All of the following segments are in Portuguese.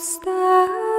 house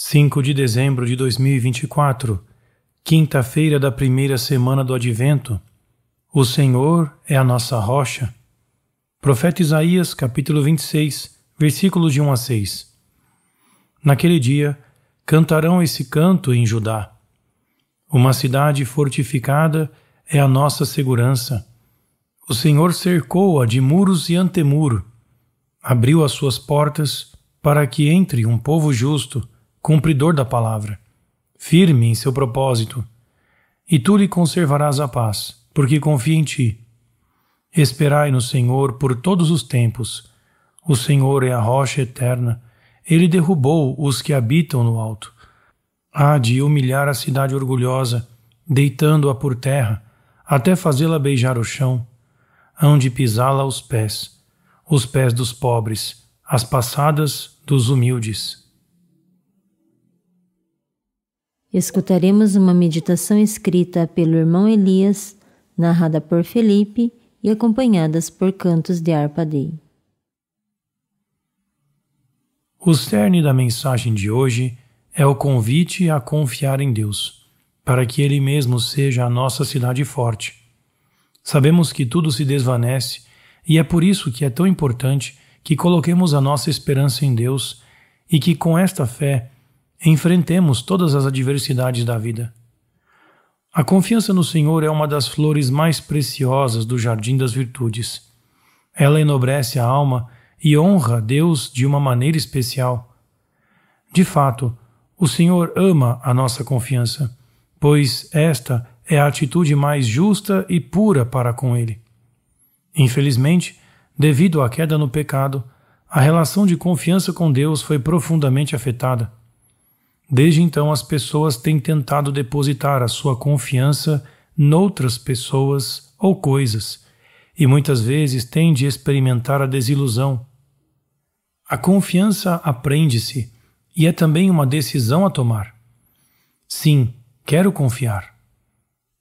5 de dezembro de 2024, quinta-feira da primeira semana do Advento. O Senhor é a nossa rocha. Profeta Isaías, capítulo 26, versículos de 1 a 6. Naquele dia, cantarão esse canto em Judá. Uma cidade fortificada é a nossa segurança. O Senhor cercou-a de muros e antemuro. Abriu as suas portas para que entre um povo justo cumpridor da palavra, firme em seu propósito. E tu lhe conservarás a paz, porque confia em ti. Esperai no Senhor por todos os tempos. O Senhor é a rocha eterna. Ele derrubou os que habitam no alto. Há de humilhar a cidade orgulhosa, deitando-a por terra, até fazê-la beijar o chão. Hão de pisá-la aos pés, os pés dos pobres, as passadas dos humildes. Escutaremos uma meditação escrita pelo irmão Elias, narrada por Felipe e acompanhadas por cantos de Arpadei. O cerne da mensagem de hoje é o convite a confiar em Deus, para que Ele mesmo seja a nossa cidade forte. Sabemos que tudo se desvanece e é por isso que é tão importante que coloquemos a nossa esperança em Deus e que com esta fé enfrentemos todas as adversidades da vida. A confiança no Senhor é uma das flores mais preciosas do jardim das virtudes. Ela enobrece a alma e honra Deus de uma maneira especial. De fato, o Senhor ama a nossa confiança, pois esta é a atitude mais justa e pura para com Ele. Infelizmente, devido à queda no pecado, a relação de confiança com Deus foi profundamente afetada. Desde então, as pessoas têm tentado depositar a sua confiança noutras pessoas ou coisas, e muitas vezes têm de experimentar a desilusão. A confiança aprende-se e é também uma decisão a tomar. Sim, quero confiar.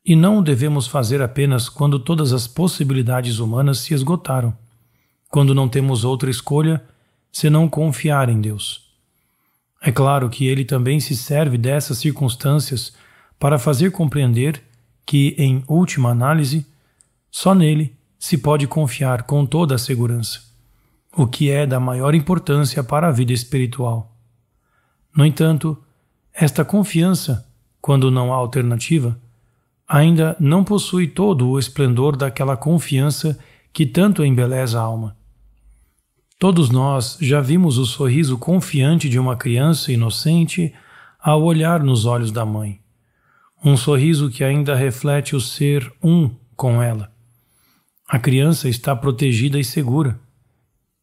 E não o devemos fazer apenas quando todas as possibilidades humanas se esgotaram, quando não temos outra escolha senão confiar em Deus claro que ele também se serve dessas circunstâncias para fazer compreender que, em última análise, só nele se pode confiar com toda a segurança, o que é da maior importância para a vida espiritual. No entanto, esta confiança, quando não há alternativa, ainda não possui todo o esplendor daquela confiança que tanto embeleza a alma. Todos nós já vimos o sorriso confiante de uma criança inocente ao olhar nos olhos da mãe. Um sorriso que ainda reflete o ser um com ela. A criança está protegida e segura.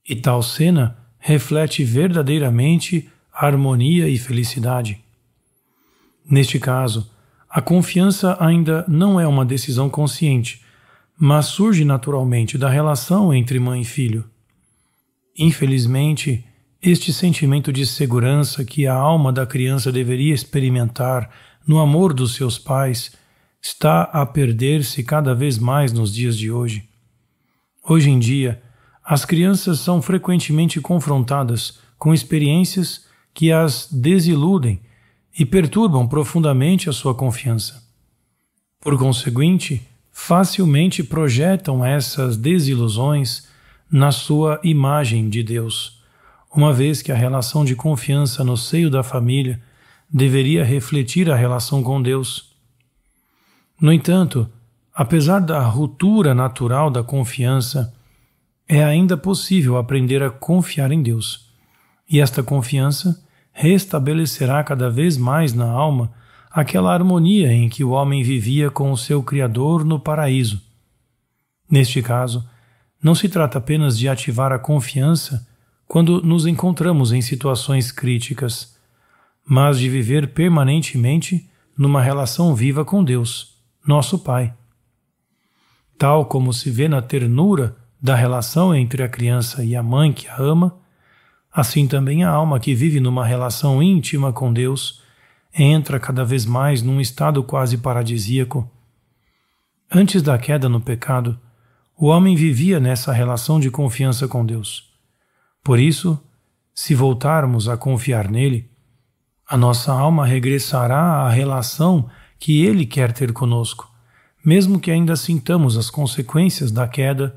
E tal cena reflete verdadeiramente harmonia e felicidade. Neste caso, a confiança ainda não é uma decisão consciente, mas surge naturalmente da relação entre mãe e filho. Infelizmente, este sentimento de segurança que a alma da criança deveria experimentar no amor dos seus pais está a perder-se cada vez mais nos dias de hoje. Hoje em dia, as crianças são frequentemente confrontadas com experiências que as desiludem e perturbam profundamente a sua confiança. Por conseguinte, facilmente projetam essas desilusões na sua imagem de Deus, uma vez que a relação de confiança no seio da família deveria refletir a relação com Deus. No entanto, apesar da ruptura natural da confiança, é ainda possível aprender a confiar em Deus. E esta confiança restabelecerá cada vez mais na alma aquela harmonia em que o homem vivia com o seu Criador no paraíso. Neste caso, não se trata apenas de ativar a confiança quando nos encontramos em situações críticas, mas de viver permanentemente numa relação viva com Deus, nosso Pai. Tal como se vê na ternura da relação entre a criança e a mãe que a ama, assim também a alma que vive numa relação íntima com Deus entra cada vez mais num estado quase paradisíaco. Antes da queda no pecado, o homem vivia nessa relação de confiança com Deus. Por isso, se voltarmos a confiar nele, a nossa alma regressará à relação que ele quer ter conosco, mesmo que ainda sintamos as consequências da queda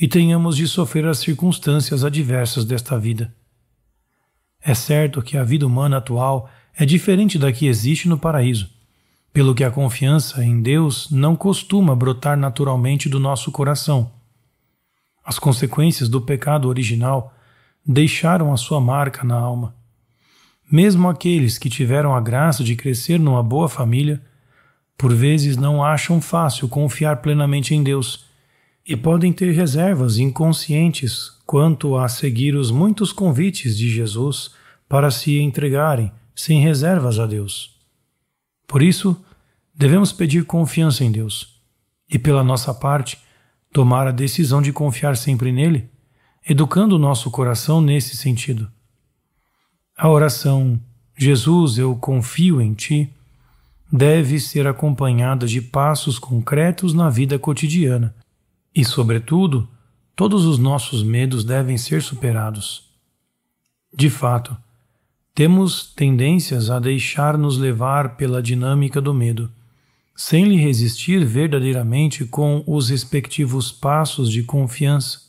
e tenhamos de sofrer as circunstâncias adversas desta vida. É certo que a vida humana atual é diferente da que existe no paraíso pelo que a confiança em Deus não costuma brotar naturalmente do nosso coração. As consequências do pecado original deixaram a sua marca na alma. Mesmo aqueles que tiveram a graça de crescer numa boa família, por vezes não acham fácil confiar plenamente em Deus e podem ter reservas inconscientes quanto a seguir os muitos convites de Jesus para se entregarem sem reservas a Deus. Por isso, devemos pedir confiança em Deus e, pela nossa parte, tomar a decisão de confiar sempre nele, educando o nosso coração nesse sentido. A oração Jesus, eu confio em ti deve ser acompanhada de passos concretos na vida cotidiana e, sobretudo, todos os nossos medos devem ser superados. De fato, temos tendências a deixar-nos levar pela dinâmica do medo, sem lhe resistir verdadeiramente com os respectivos passos de confiança.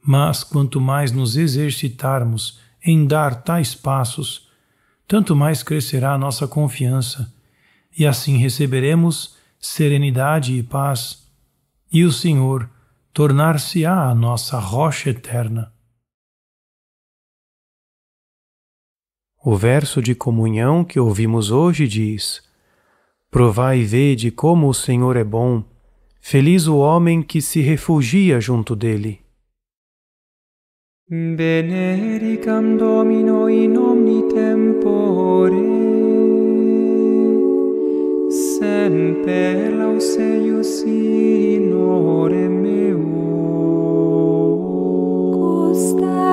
Mas quanto mais nos exercitarmos em dar tais passos, tanto mais crescerá a nossa confiança, e assim receberemos serenidade e paz, e o Senhor tornar-se-á a nossa rocha eterna. O verso de comunhão que ouvimos hoje diz: Provai e vede como o Senhor é bom, feliz o homem que se refugia junto dele. Benedicam Domino in omni tempore, semper laus eius in ore meu. Costa.